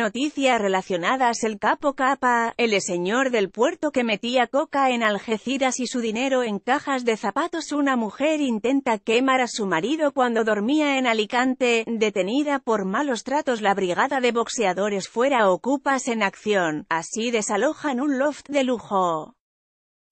Noticias relacionadas El capo capa, el señor del puerto que metía coca en Algeciras y su dinero en cajas de zapatos Una mujer intenta quemar a su marido cuando dormía en Alicante, detenida por malos tratos La brigada de boxeadores fuera ocupas en acción, así desalojan un loft de lujo.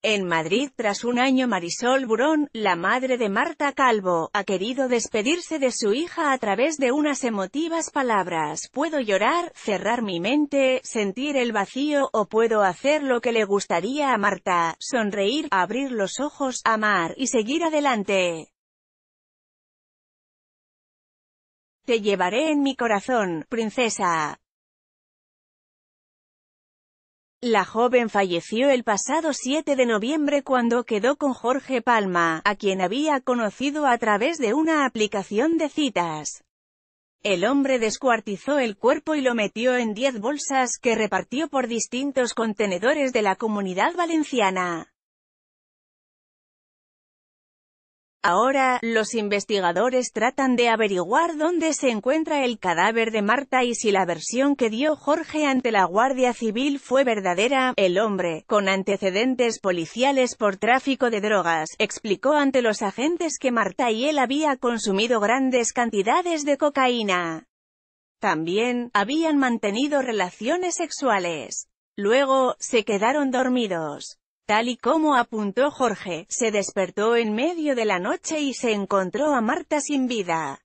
En Madrid tras un año Marisol Burón, la madre de Marta Calvo, ha querido despedirse de su hija a través de unas emotivas palabras. Puedo llorar, cerrar mi mente, sentir el vacío o puedo hacer lo que le gustaría a Marta, sonreír, abrir los ojos, amar y seguir adelante. Te llevaré en mi corazón, princesa. La joven falleció el pasado 7 de noviembre cuando quedó con Jorge Palma, a quien había conocido a través de una aplicación de citas. El hombre descuartizó el cuerpo y lo metió en 10 bolsas que repartió por distintos contenedores de la comunidad valenciana. Ahora, los investigadores tratan de averiguar dónde se encuentra el cadáver de Marta y si la versión que dio Jorge ante la Guardia Civil fue verdadera. El hombre, con antecedentes policiales por tráfico de drogas, explicó ante los agentes que Marta y él había consumido grandes cantidades de cocaína. También, habían mantenido relaciones sexuales. Luego, se quedaron dormidos. Tal y como apuntó Jorge, se despertó en medio de la noche y se encontró a Marta sin vida.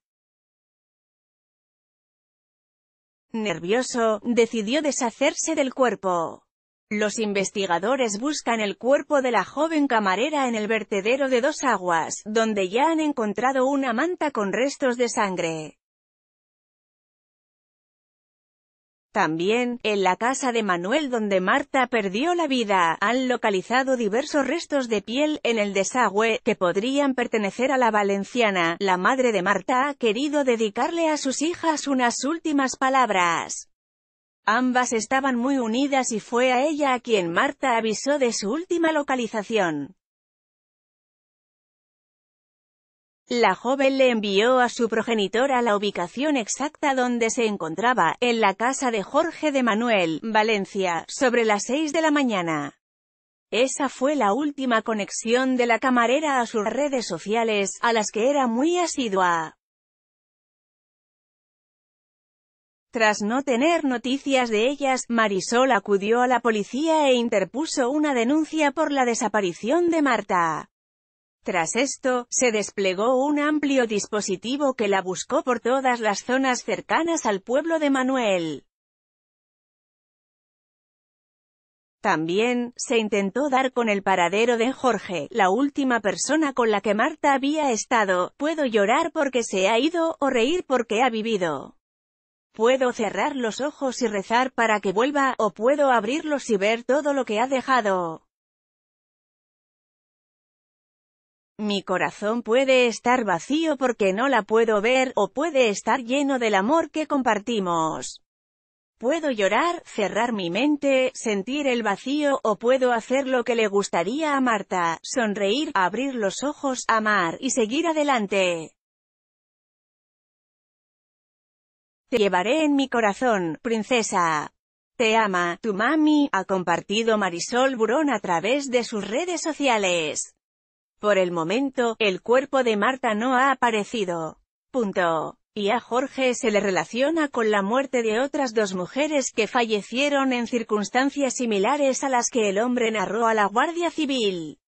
Nervioso, decidió deshacerse del cuerpo. Los investigadores buscan el cuerpo de la joven camarera en el vertedero de dos aguas, donde ya han encontrado una manta con restos de sangre. También, en la casa de Manuel donde Marta perdió la vida, han localizado diversos restos de piel en el desagüe, que podrían pertenecer a la valenciana. La madre de Marta ha querido dedicarle a sus hijas unas últimas palabras. Ambas estaban muy unidas y fue a ella a quien Marta avisó de su última localización. La joven le envió a su progenitora la ubicación exacta donde se encontraba, en la casa de Jorge de Manuel, Valencia, sobre las 6 de la mañana. Esa fue la última conexión de la camarera a sus redes sociales, a las que era muy asidua. Tras no tener noticias de ellas, Marisol acudió a la policía e interpuso una denuncia por la desaparición de Marta. Tras esto, se desplegó un amplio dispositivo que la buscó por todas las zonas cercanas al pueblo de Manuel. También, se intentó dar con el paradero de Jorge, la última persona con la que Marta había estado. Puedo llorar porque se ha ido, o reír porque ha vivido. Puedo cerrar los ojos y rezar para que vuelva, o puedo abrirlos y ver todo lo que ha dejado. Mi corazón puede estar vacío porque no la puedo ver, o puede estar lleno del amor que compartimos. Puedo llorar, cerrar mi mente, sentir el vacío, o puedo hacer lo que le gustaría a Marta, sonreír, abrir los ojos, amar, y seguir adelante. Te llevaré en mi corazón, princesa. Te ama, tu mami, ha compartido Marisol Burón a través de sus redes sociales. Por el momento, el cuerpo de Marta no ha aparecido. Punto. Y a Jorge se le relaciona con la muerte de otras dos mujeres que fallecieron en circunstancias similares a las que el hombre narró a la Guardia Civil.